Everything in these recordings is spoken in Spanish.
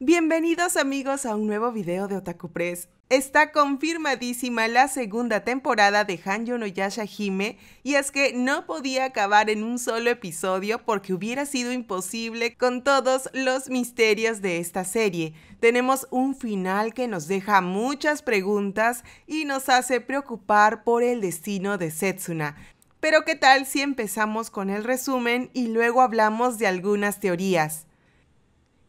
Bienvenidos amigos a un nuevo video de Otaku Press. Está confirmadísima la segunda temporada de Hanjo no Yasha y es que no podía acabar en un solo episodio porque hubiera sido imposible con todos los misterios de esta serie. Tenemos un final que nos deja muchas preguntas y nos hace preocupar por el destino de Setsuna. Pero ¿qué tal si empezamos con el resumen y luego hablamos de algunas teorías?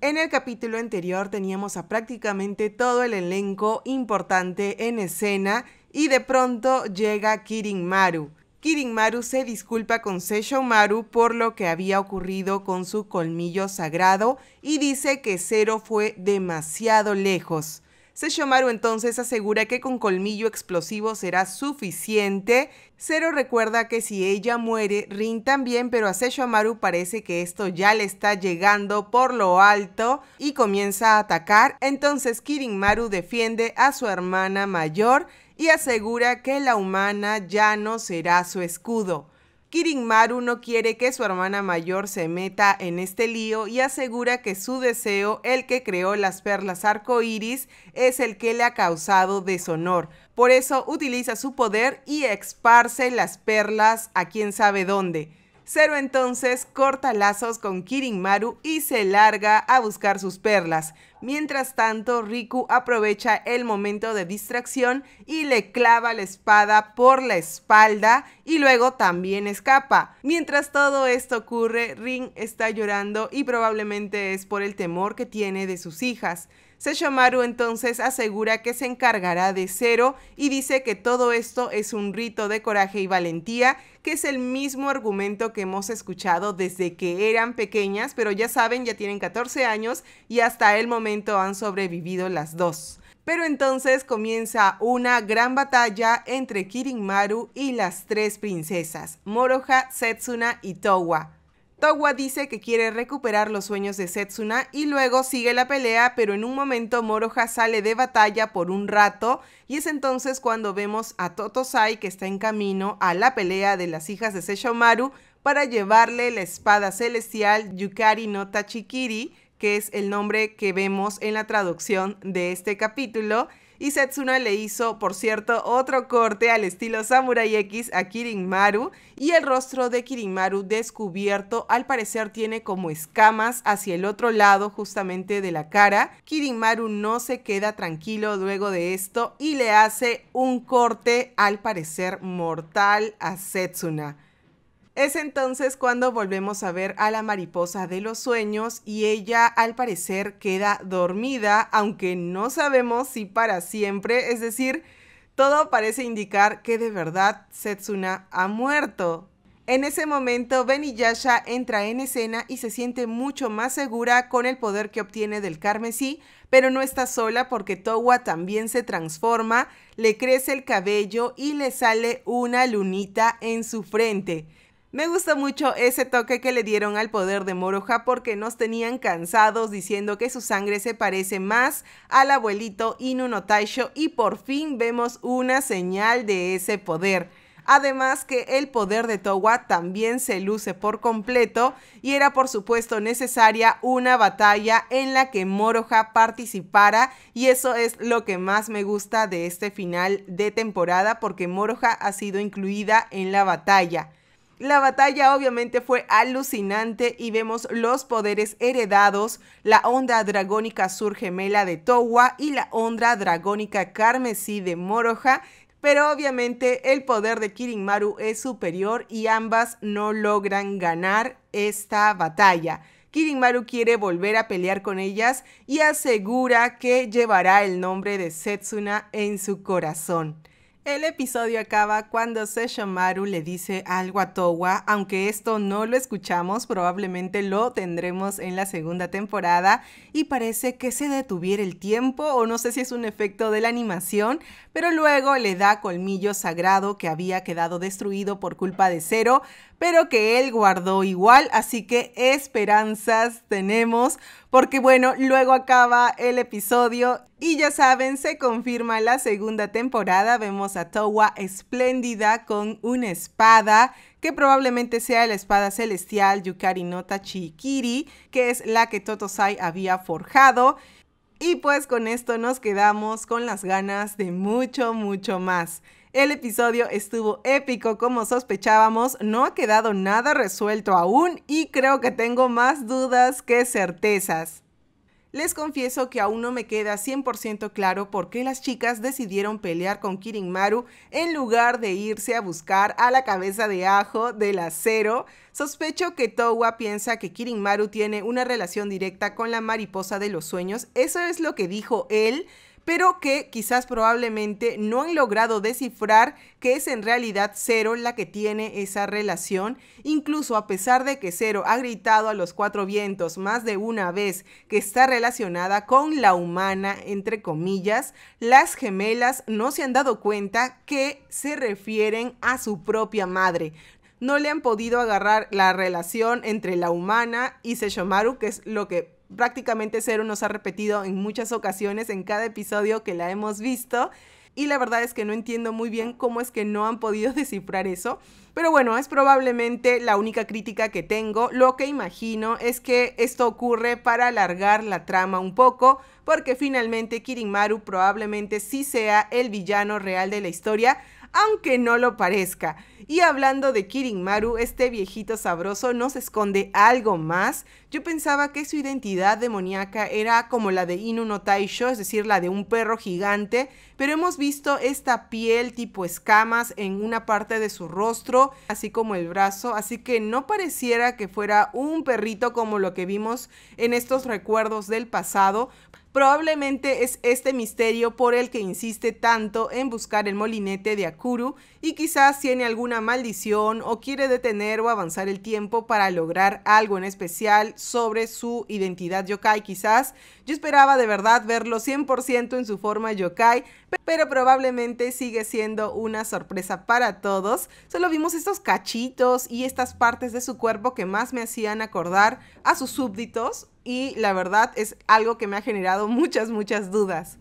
En el capítulo anterior teníamos a prácticamente todo el elenco importante en escena y de pronto llega Kirin Maru. Kirin Maru se disculpa con Seishou Maru por lo que había ocurrido con su colmillo sagrado y dice que Zero fue demasiado lejos. Sesshomaru entonces asegura que con colmillo explosivo será suficiente. Zero recuerda que si ella muere, Rin también, pero a Sesshomaru parece que esto ya le está llegando por lo alto y comienza a atacar. Entonces Kirinmaru defiende a su hermana mayor y asegura que la humana ya no será su escudo. Kirinmaru no quiere que su hermana mayor se meta en este lío y asegura que su deseo, el que creó las perlas arcoíris, es el que le ha causado deshonor. Por eso utiliza su poder y esparce las perlas a quien sabe dónde. Zero entonces corta lazos con maru y se larga a buscar sus perlas. Mientras tanto, Riku aprovecha el momento de distracción y le clava la espada por la espalda y luego también escapa. Mientras todo esto ocurre, Rin está llorando y probablemente es por el temor que tiene de sus hijas. Sesshomaru entonces asegura que se encargará de Cero y dice que todo esto es un rito de coraje y valentía que es el mismo argumento que hemos escuchado desde que eran pequeñas, pero ya saben, ya tienen 14 años y hasta el momento han sobrevivido las dos. Pero entonces comienza una gran batalla entre Maru y las tres princesas, Moroha, Setsuna y Towa. Towa dice que quiere recuperar los sueños de Setsuna y luego sigue la pelea, pero en un momento Moroha sale de batalla por un rato y es entonces cuando vemos a Totosai que está en camino a la pelea de las hijas de Seshomaru para llevarle la espada celestial Yukari no Tachikiri, que es el nombre que vemos en la traducción de este capítulo. Y Setsuna le hizo, por cierto, otro corte al estilo Samurai X a Kirinmaru y el rostro de Kirimaru descubierto al parecer tiene como escamas hacia el otro lado justamente de la cara. Kirinmaru no se queda tranquilo luego de esto y le hace un corte al parecer mortal a Setsuna. Es entonces cuando volvemos a ver a la mariposa de los sueños y ella al parecer queda dormida, aunque no sabemos si para siempre, es decir, todo parece indicar que de verdad Setsuna ha muerto. En ese momento, Yasha entra en escena y se siente mucho más segura con el poder que obtiene del carmesí, pero no está sola porque Towa también se transforma, le crece el cabello y le sale una lunita en su frente. Me gusta mucho ese toque que le dieron al poder de Moroja porque nos tenían cansados diciendo que su sangre se parece más al abuelito Inuno Taisho y por fin vemos una señal de ese poder. Además que el poder de Towa también se luce por completo y era por supuesto necesaria una batalla en la que Moroja participara y eso es lo que más me gusta de este final de temporada porque Moroja ha sido incluida en la batalla. La batalla obviamente fue alucinante y vemos los poderes heredados, la onda dragónica sur gemela de Towa y la onda dragónica carmesí de Moroja, pero obviamente el poder de Kirinmaru es superior y ambas no logran ganar esta batalla. Kirinmaru quiere volver a pelear con ellas y asegura que llevará el nombre de Setsuna en su corazón. El episodio acaba cuando Seshomaru le dice algo a Towa, aunque esto no lo escuchamos, probablemente lo tendremos en la segunda temporada y parece que se detuviera el tiempo o no sé si es un efecto de la animación, pero luego le da colmillo sagrado que había quedado destruido por culpa de Cero, pero que él guardó igual, así que esperanzas tenemos, porque bueno, luego acaba el episodio y ya saben, se confirma la segunda temporada, vemos a Towa espléndida con una espada que probablemente sea la espada celestial Yukari no Tachikiri, que es la que Totosai había forjado. Y pues con esto nos quedamos con las ganas de mucho, mucho más. El episodio estuvo épico como sospechábamos, no ha quedado nada resuelto aún y creo que tengo más dudas que certezas. Les confieso que aún no me queda 100% claro por qué las chicas decidieron pelear con maru en lugar de irse a buscar a la cabeza de ajo del acero. Sospecho que Towa piensa que Kirin Maru tiene una relación directa con la mariposa de los sueños, eso es lo que dijo él, pero que quizás probablemente no han logrado descifrar que es en realidad Cero la que tiene esa relación, incluso a pesar de que Cero ha gritado a los cuatro vientos más de una vez que está relacionada con la humana, entre comillas, las gemelas no se han dado cuenta que se refieren a su propia madre, no le han podido agarrar la relación entre la humana y Seishomaru, que es lo que prácticamente Cero nos ha repetido en muchas ocasiones en cada episodio que la hemos visto. Y la verdad es que no entiendo muy bien cómo es que no han podido descifrar eso. Pero bueno, es probablemente la única crítica que tengo. Lo que imagino es que esto ocurre para alargar la trama un poco, porque finalmente Kirimaru probablemente sí sea el villano real de la historia, aunque no lo parezca. Y hablando de Maru, este viejito sabroso nos esconde algo más. Yo pensaba que su identidad demoníaca era como la de Inu Taisho, es decir, la de un perro gigante, pero hemos visto esta piel tipo escamas en una parte de su rostro, así como el brazo, así que no pareciera que fuera un perrito como lo que vimos en estos recuerdos del pasado. Probablemente es este misterio por el que insiste tanto en buscar el molinete de Akuru y quizás tiene alguna maldición o quiere detener o avanzar el tiempo para lograr algo en especial sobre su identidad yokai quizás. Yo esperaba de verdad verlo 100% en su forma yokai, pero probablemente sigue siendo una sorpresa para todos. Solo vimos estos cachitos y estas partes de su cuerpo que más me hacían acordar a sus súbditos y la verdad es algo que me ha generado muchas, muchas dudas.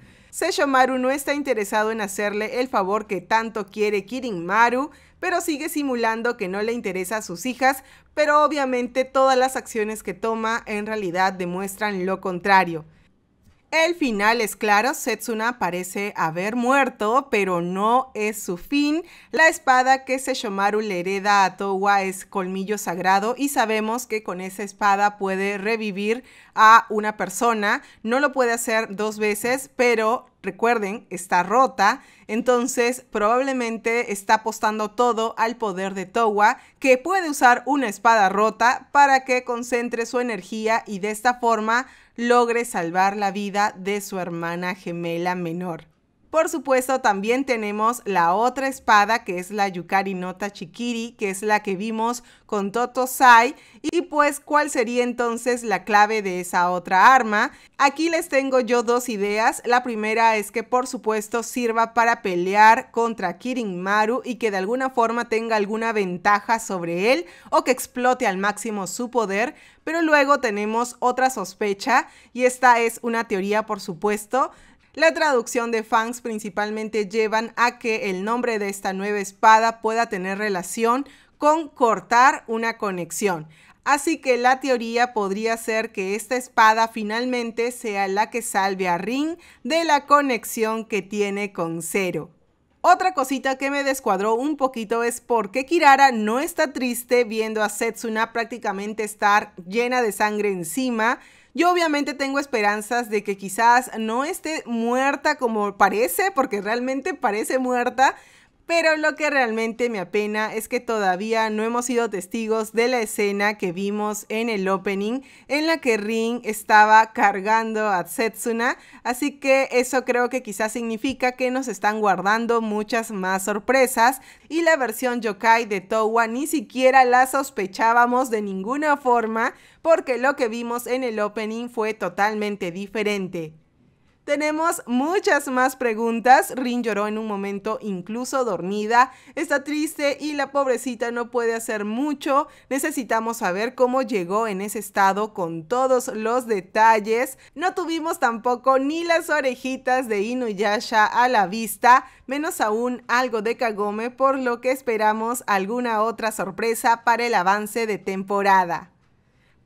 Maru no está interesado en hacerle el favor que tanto quiere Kirin Maru, pero sigue simulando que no le interesa a sus hijas, pero obviamente todas las acciones que toma en realidad demuestran lo contrario. El final es claro, Setsuna parece haber muerto, pero no es su fin. La espada que Seshomaru le hereda a Towa es colmillo sagrado y sabemos que con esa espada puede revivir a una persona. No lo puede hacer dos veces, pero recuerden, está rota, entonces probablemente está apostando todo al poder de Towa, que puede usar una espada rota para que concentre su energía y de esta forma logre salvar la vida de su hermana gemela menor por supuesto, también tenemos la otra espada, que es la Yukari Nota Chikiri, que es la que vimos con Toto Sai. Y pues, ¿cuál sería entonces la clave de esa otra arma? Aquí les tengo yo dos ideas. La primera es que, por supuesto, sirva para pelear contra Kirin Maru y que de alguna forma tenga alguna ventaja sobre él o que explote al máximo su poder. Pero luego tenemos otra sospecha, y esta es una teoría, por supuesto, la traducción de fans principalmente llevan a que el nombre de esta nueva espada pueda tener relación con cortar una conexión. Así que la teoría podría ser que esta espada finalmente sea la que salve a Rin de la conexión que tiene con Zero. Otra cosita que me descuadró un poquito es por qué Kirara no está triste viendo a Setsuna prácticamente estar llena de sangre encima, yo obviamente tengo esperanzas de que quizás no esté muerta como parece, porque realmente parece muerta, pero lo que realmente me apena es que todavía no hemos sido testigos de la escena que vimos en el opening en la que Rin estaba cargando a Setsuna, así que eso creo que quizás significa que nos están guardando muchas más sorpresas y la versión yokai de Towa ni siquiera la sospechábamos de ninguna forma porque lo que vimos en el opening fue totalmente diferente. Tenemos muchas más preguntas. Rin lloró en un momento incluso dormida. Está triste y la pobrecita no puede hacer mucho. Necesitamos saber cómo llegó en ese estado con todos los detalles. No tuvimos tampoco ni las orejitas de Inuyasha a la vista, menos aún algo de Kagome, por lo que esperamos alguna otra sorpresa para el avance de temporada.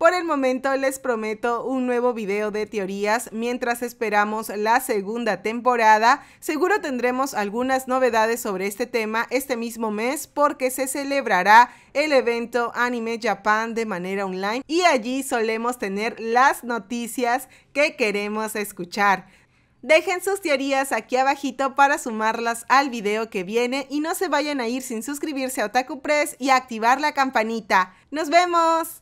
Por el momento les prometo un nuevo video de teorías mientras esperamos la segunda temporada. Seguro tendremos algunas novedades sobre este tema este mismo mes porque se celebrará el evento Anime Japan de manera online y allí solemos tener las noticias que queremos escuchar. Dejen sus teorías aquí abajito para sumarlas al video que viene y no se vayan a ir sin suscribirse a Otaku Press y activar la campanita. ¡Nos vemos!